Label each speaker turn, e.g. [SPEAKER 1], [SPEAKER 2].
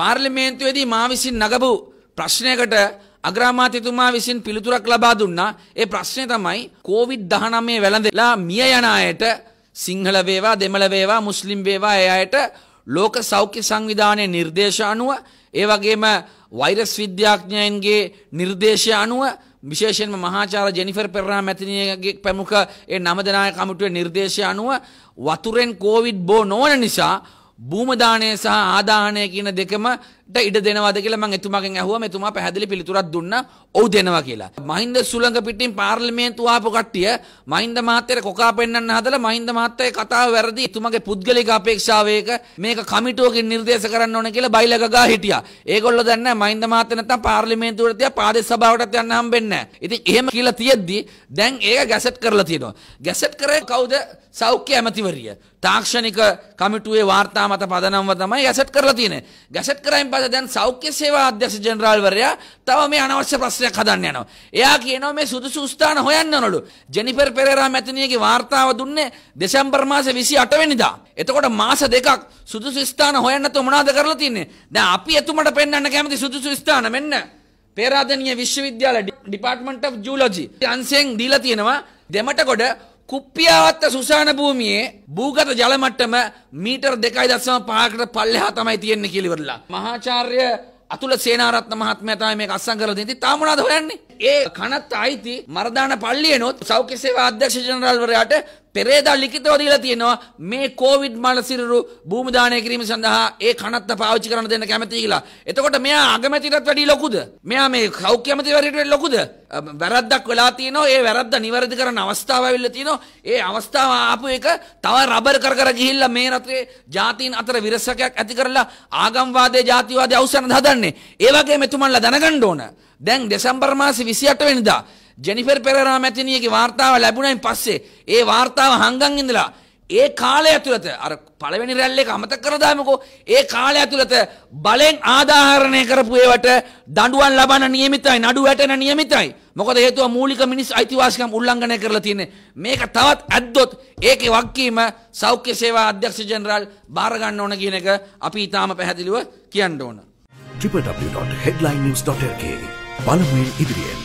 [SPEAKER 1] පාර්ලිමේන්තුවේදී මා විසින් නගපු ප්‍රශ්නයකට අග්‍රාමාත්‍යතුමා විසින් පිළිතුරක් ලබා දුන්නා. ඒ ප්‍රශ්නේ තමයි කොවිඩ් 19 වැළඳලා මිය යන අයට සිංහල වේවා දෙමළ වේවා මුස්ලිම් වේවා ඒ අයට ලෝක සෞඛ්‍ය සංවිධානයේ නිර්දේශ අනුව ඒ වගේම වෛරස් විද්‍යාඥයන්ගේ නිර්දේශය අනුව විශේෂයෙන්ම මහාචාර්ය ජෙනිෆර් පෙරරා මැතිණියගේ ප්‍රමුඛ ඒ නමදනාය කමිටුවේ නිර්දේශය අනුව වතුරෙන් කොවිඩ් බෝ නොවන නිසා භූමදානය සහ ආදාහනය කියන දෙකමට ඉඩ දෙනවද කියලා මම එතුමාගෙන් ඇහුවා මෙතුමා පැහැදිලි පිළිතුරක් දුන්නා ඔව් දෙනවා කියලා. මහින්ද සුළඟ පිටින් පාර්ලිමේන්තු ආපු කට්ටිය මහින්ද මහත්තයට කොකා පෙන්වන්න හදලා මහින්ද මහත්තයේ කතාව වැරදි එතුමාගේ පුද්ගලික අපේක්ෂාවේක මේක කමිටුවකින් නිර්දේශ කරන්න ඕන කියලා බයිලා ගගා හිටියා. ඒගොල්ලෝ දැන් නැහැ මහින්ද මහත්තය නැත්තම් පාර්ලිමේන්තුවට තියා පාදේශ සභාවටත් යන්න හම්බෙන්නේ නැහැ. ඉතින් එහෙම කියලා තියෙද්දි දැන් ඒක ගැසට් කරලා තියෙනවා. ගැසට් කරේ කවුද? සෞඛ්‍ය ඇමතිවරිය. තාක්ෂණික කමිටුවේ වාර්තා මත පදනම්ව තමයි ගැසට් කරලා තියෙන්නේ. ගැසට් කරයින් පස්සේ දැන් සෞඛ්‍ය සේවා අධ්‍යක්ෂ ජෙනරාල්වරයා තව මේ අනවශ්‍ය ප්‍රශ්නයක් හදන්න යනවා. එයා කියනවා මේ සුදුසු ස්ථාන හොයන්න ඕනලු. ජෙනිෆර් පෙරේරා මැතිණියගේ වාර්තාව දුන්නේ දෙසැම්බර් මාසේ 28 වෙනිදා. එතකොට මාස දෙකක් සුදුසු ස්ථාන හොයන්න තු මොනවද කරලා තින්නේ? දැන් අපි එතුමට පෙන්වන්න කැමති සුදුසු ස්ථාන මෙන්න. පේරාදෙණිය විශ්වවිද්‍යාල ඩිපාර්ට්මන්ට් ඔෆ් ජූලොජි අංශයෙන් දීලා තියෙනවා දෙමටගොඩ කුප්පියාවත්ත සුසාන භූමියේ භූගත ජලමට්ටම මීටර් දෙකයි දස්සම පහකට පල්ලෙහා තමයි තියෙන්නේ කියලිවරලා. මහාචාර්ය අතුල සේනාරත්න මහත්මයා තමයි මේක අත්සන් කරලා දෙන්නේ. තාම මොනවද හොයන්නේ? ඒ කනත් අයිති මර්දාන පල්ලියනොත් සෞඛ්‍ය සේවා අධ්‍යක්ෂ ජනරාල්වරයාට පෙරේදා ලිඛිතව දීලා තියෙනවා මේ කොවිඩ් මලසිරු භූමි දාණය කිරීම සඳහා ඒ කනත්ත පාවිච්චි කරන්න දෙන්න කැමතියි කියලා. එතකොට මෙයා අගමැතිටත් වැඩිය ලොකුද? මෙයා මේ සෞඛ්‍ය අමාත්‍යවරයට වැඩිය ලොකුද? වැරද්දක් වෙලා තියෙනවා ඒ වැරද්ද නිවැරදි කරන අවස්ථාව ඇවිල්ලා තියෙනවා ඒ අවස්ථාව ආපු එක තව රබර් කර කර ගිහිල්ලා මේ රටේ ජාතීන් අතර විරසකයක් ඇති කරලා ආගම්වාදයේ ජාතිවාදයේ අවසන් හදන්නේ ඒ වගේ මෙතුමන්ලා දැනගන්න ඕන දැන් දෙසැම්බර් මාසේ 28 වෙනිදා ජැනිෆර් පෙරරා මැතිනියගේ වාර්තාව ලැබුණයින් පස්සේ ඒ වාර්තාව හංගන් ඉඳලා ඒ කාලය ඇතුළත අර පළවෙනි රැල්ල එක අමතක කරදාමකෝ ඒ කාලය ඇතුළත බලෙන් ආධාරණය කරපු ඒවට දඬුවම් ලබන නියමිතයි නඩු වැටෙන නියමිතයි මොකද හේතුව මූලික මිනිස් අයිතිවාසිකම් උල්ලංඝනය කරලා තියෙන්නේ මේක තවත් ඇද්දොත් ඒකේ වගකීම සෞඛ්‍ය සේවා අධ්‍යක්ෂ ජෙනරාල් බාර ගන්න ඕන කියන එක අපි ඊටාම පැහැදිලිව කියන්න ඕන www.headlinenews.lk බලමුෙන් ඉදිරියෙන්